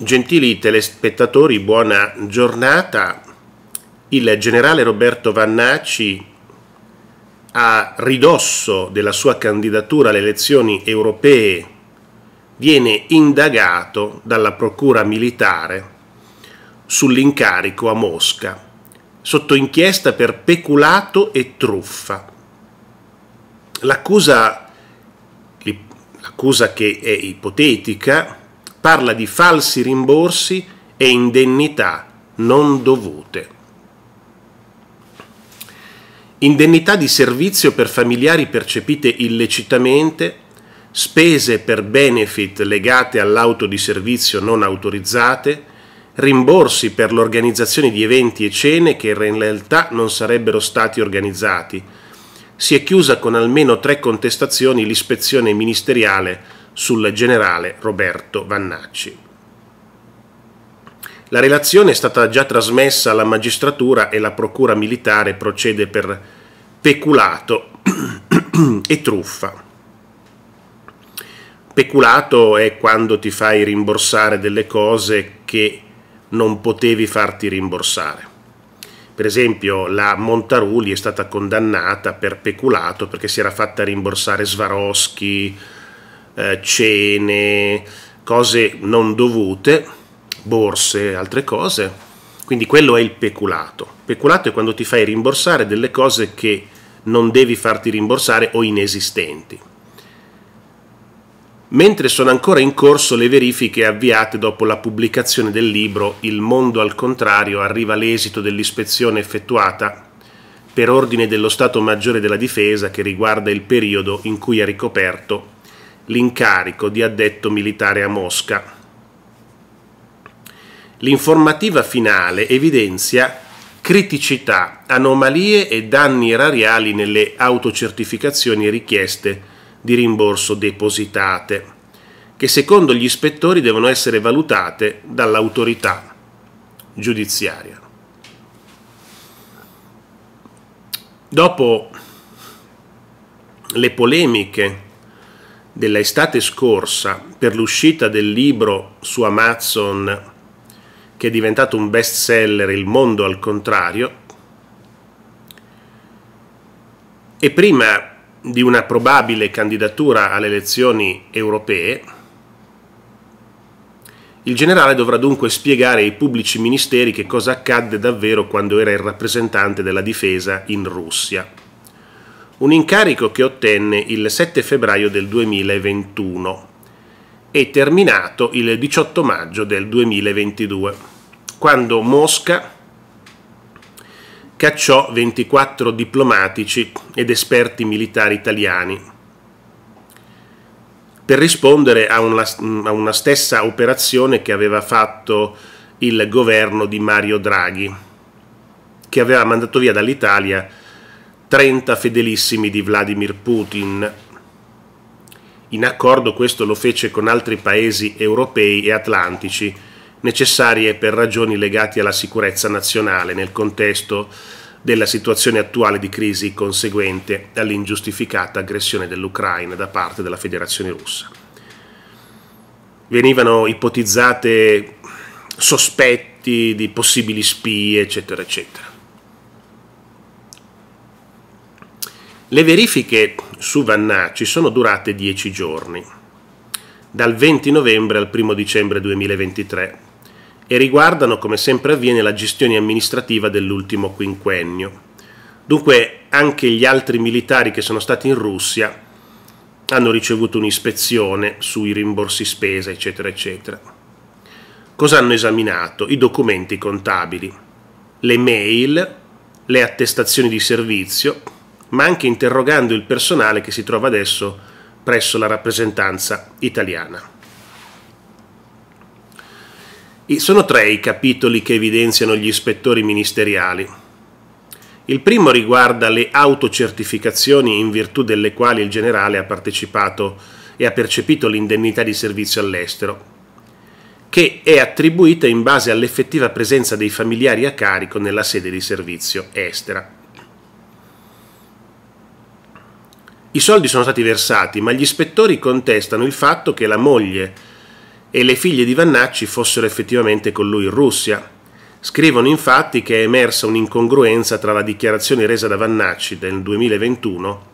Gentili telespettatori, buona giornata. Il generale Roberto Vannacci, a ridosso della sua candidatura alle elezioni europee, viene indagato dalla procura militare sull'incarico a Mosca, sotto inchiesta per peculato e truffa. L'accusa, l'accusa che è ipotetica, parla di falsi rimborsi e indennità non dovute. Indennità di servizio per familiari percepite illecitamente, spese per benefit legate all'auto di servizio non autorizzate, rimborsi per l'organizzazione di eventi e cene che in realtà non sarebbero stati organizzati. Si è chiusa con almeno tre contestazioni l'ispezione ministeriale sul generale Roberto Vannacci. La relazione è stata già trasmessa alla magistratura e la procura militare procede per peculato e truffa. Peculato è quando ti fai rimborsare delle cose che non potevi farti rimborsare. Per esempio la Montaruli è stata condannata per peculato perché si era fatta rimborsare Svaroschi, eh, cene, cose non dovute, borse, altre cose. Quindi quello è il peculato. Peculato è quando ti fai rimborsare delle cose che non devi farti rimborsare o inesistenti. Mentre sono ancora in corso le verifiche avviate dopo la pubblicazione del libro Il mondo al contrario arriva l'esito dell'ispezione effettuata per ordine dello Stato Maggiore della Difesa che riguarda il periodo in cui ha ricoperto l'incarico di addetto militare a Mosca. L'informativa finale evidenzia criticità, anomalie e danni erariali nelle autocertificazioni e richieste di rimborso depositate, che secondo gli ispettori devono essere valutate dall'autorità giudiziaria. Dopo le polemiche dell'estate scorsa per l'uscita del libro su Amazon che è diventato un best seller, Il mondo al contrario, e prima di una probabile candidatura alle elezioni europee, il generale dovrà dunque spiegare ai pubblici ministeri che cosa accadde davvero quando era il rappresentante della difesa in Russia un incarico che ottenne il 7 febbraio del 2021 e terminato il 18 maggio del 2022, quando Mosca cacciò 24 diplomatici ed esperti militari italiani per rispondere a una, a una, stessa operazione che aveva fatto il governo di Mario Draghi, che aveva mandato via dall'Italia 30 fedelissimi di Vladimir Putin. In accordo questo lo fece con altri paesi europei e atlantici, necessarie per ragioni legate alla sicurezza nazionale nel contesto della situazione attuale di crisi conseguente all'ingiustificata aggressione dell'Ucraina da parte della Federazione russa. Venivano ipotizzate sospetti di possibili spie, eccetera, eccetera. Le verifiche su Vannacci sono durate 10 giorni, dal 20 novembre al 1 dicembre 2023, e riguardano, come sempre avviene, la gestione amministrativa dell'ultimo quinquennio. Dunque anche gli altri militari che sono stati in Russia hanno ricevuto un'ispezione sui rimborsi spesa, eccetera, eccetera. Cosa hanno esaminato? I documenti contabili, le mail, le attestazioni di servizio, ma anche interrogando il personale che si trova adesso presso la rappresentanza italiana. sono tre i capitoli che evidenziano gli ispettori ministeriali. Il primo riguarda le autocertificazioni in virtù delle quali il generale ha partecipato e ha percepito l'indennità di servizio all'estero, che è attribuita in base all'effettiva presenza dei familiari a carico nella sede di servizio estera. I soldi sono stati versati, ma gli ispettori contestano il fatto che la moglie e le figlie di Vannacci fossero effettivamente con lui in Russia. Scrivono infatti che è emersa un'incongruenza tra la dichiarazione resa da Vannacci del 2021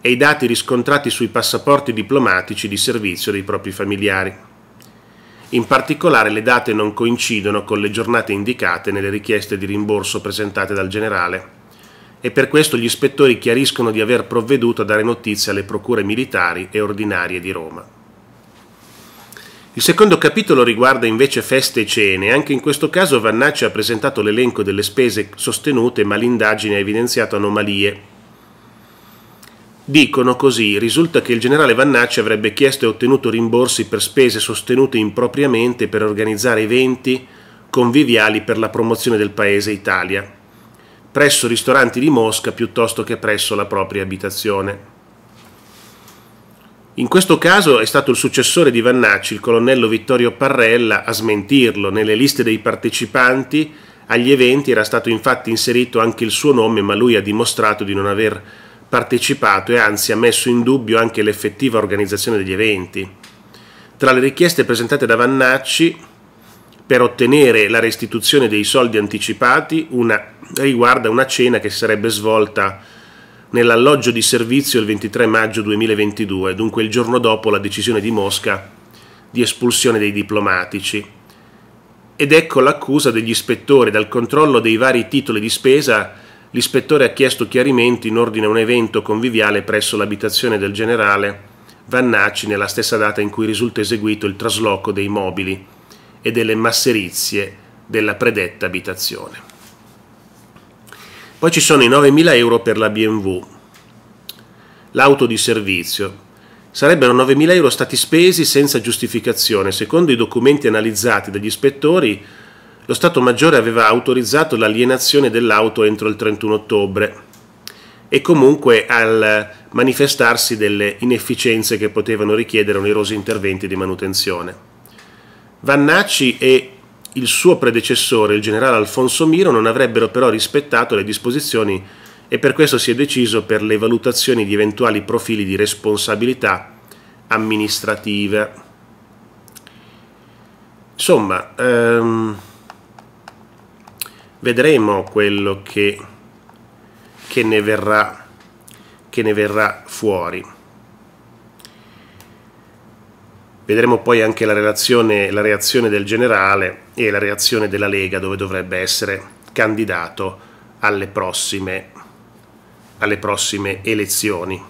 e i dati riscontrati sui passaporti diplomatici di servizio dei propri familiari. In particolare le date non coincidono con le giornate indicate nelle richieste di rimborso presentate dal generale e per questo gli ispettori chiariscono di aver provveduto a dare notizia alle procure militari e ordinarie di Roma. Il secondo capitolo riguarda invece feste e cene. Anche in questo caso Vannacci ha presentato l'elenco delle spese sostenute, ma l'indagine ha evidenziato anomalie. Dicono così, risulta che il generale Vannacci avrebbe chiesto e ottenuto rimborsi per spese sostenute impropriamente per organizzare eventi conviviali per la promozione del paese Italia presso ristoranti di Mosca piuttosto che presso la propria abitazione. In questo caso è stato il successore di Vannacci, il colonnello Vittorio Parrella, a smentirlo. Nelle liste dei partecipanti agli eventi era stato infatti inserito anche il suo nome, ma lui ha dimostrato di non aver partecipato e anzi ha messo in dubbio anche l'effettiva organizzazione degli eventi. Tra le richieste presentate da Vannacci per ottenere la restituzione dei soldi anticipati una, riguarda una cena che sarebbe svolta nell'alloggio di servizio il 23 maggio 2022, dunque il giorno dopo la decisione di Mosca di espulsione dei diplomatici. Ed ecco l'accusa degli ispettori. Dal controllo dei vari titoli di spesa, l'ispettore ha chiesto chiarimenti in ordine a un evento conviviale presso l'abitazione del generale Vannacci nella stessa data in cui risulta eseguito il trasloco dei mobili e delle masserizie della predetta abitazione. Poi ci sono i 9.000 euro per la BMW, l'auto di servizio. Sarebbero 9.000 euro stati spesi senza giustificazione. Secondo i documenti analizzati dagli ispettori, lo Stato Maggiore aveva autorizzato l'alienazione dell'auto entro il 31 ottobre e comunque al manifestarsi delle inefficienze che potevano richiedere onerosi interventi di manutenzione. Vannacci e il suo predecessore, il generale Alfonso Miro, non avrebbero però rispettato le disposizioni e per questo si è deciso per le valutazioni di eventuali profili di responsabilità amministrativa. Insomma, ehm, vedremo quello che, che, ne verrà, che ne verrà fuori. Vedremo poi anche la, la reazione del generale e la reazione della Lega dove dovrebbe essere candidato alle prossime, alle prossime elezioni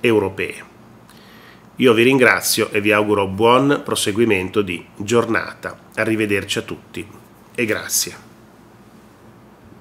europee. Io vi ringrazio e vi auguro buon proseguimento di giornata. Arrivederci a tutti e grazie.